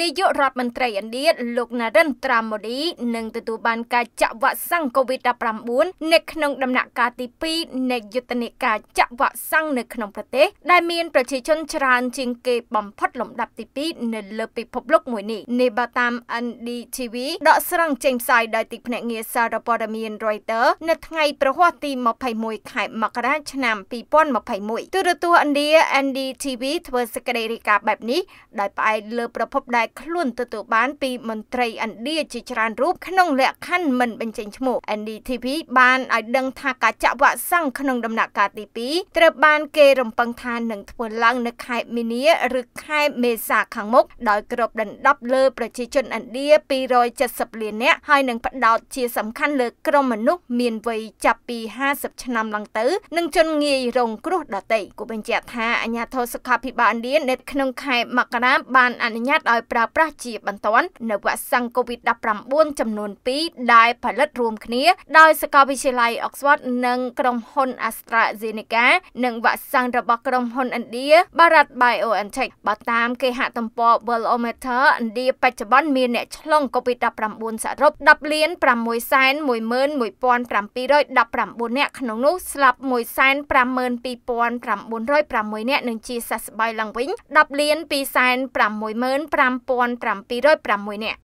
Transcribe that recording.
នាយករដ្ឋមន្ត្រីឥណ្ឌាលោក Narendra Modi នឹងទទួលបានការចាក់វ៉ាក់សាំង COVID-19 នៅក្នុងដំណាក់កាលទី2នៃយុទ្ធនាការចាក់វ៉ាក់សាំងនៅក្នុងប្រទេស ដែលមានប្រជាជនច្រើនជាងគេបំផុតលំដាប់ទី2នៅលើពិភពលោកមួយនេះនេះបើតាម NDTV ដកស្រង់ចេញផ្សាយដោយទីភ្នាក់ងារសារព័ត៌មាន Reuters នៅថ្ងៃប្រហ័សទី21ខែមករាឆ្នាំ2021ទូរទស្សន៍ឥណ្ឌា NDTV ធ្វើសេចក្តីរាយការណ៍បែបនេះដោយផ្អែកលើប្រភពដែលដែលខ្លួនទទួលបានពីមន្ត្រីឥណ្ឌាជាច្រើនរូបក្នុងលក្ខខណ្ឌមិនបញ្ចេញឈ្មោះ NDTV បានឲ្យដឹងថាការចាក់វ៉ាក់សាំងក្នុងដំណាក់កាលទី2ត្រូវបានគេរំពឹងថានឹងធ្វើឡើងនៅខែមីនាឬខែមេសាខាងមុខដោយគ្របដណ្ដប់លើប្រជាជនឥណ្ឌា270លាននាក់ហើយនឹងផ្ដោតជាសំខាន់លើក្រុមមនុស្សមានវ័យចាប់ពី50ឆ្នាំឡើងទៅនិងជនងាយរងគ្រោះដទៃគូបញ្ជាក់ថាអាញាធរសុខាភិបាលឥណ្ឌានៅក្នុងខែមករាបានអនុញ្ញាតឲ្យប្រើប្រាស់ជាបន្ទាន់នៅវ៉ាក់សាំង COVID-19 ចំនួន2ដែលផលិតរួមគ្នា ដោយសាកលវិទ្យាល័យ Oxford និងក្រុមហ៊ុន AstraZeneca និងវ៉ាក់សាំងរបស់ក្រុមហ៊ុនឥណ្ឌា Bharat BioNTech បើតាម គេហទំព័រ Worldometer ឥណ្ឌាបច្ចុប្បន្នមានអ្នកឆ្លង COVID-19 សរុប10លាន6,11,1719នាក់ក្នុងនោះស្លាប់1,52,906នាក់និងជាសះស្បើយឡើងវិញ10លាន2,65000 5706នាក់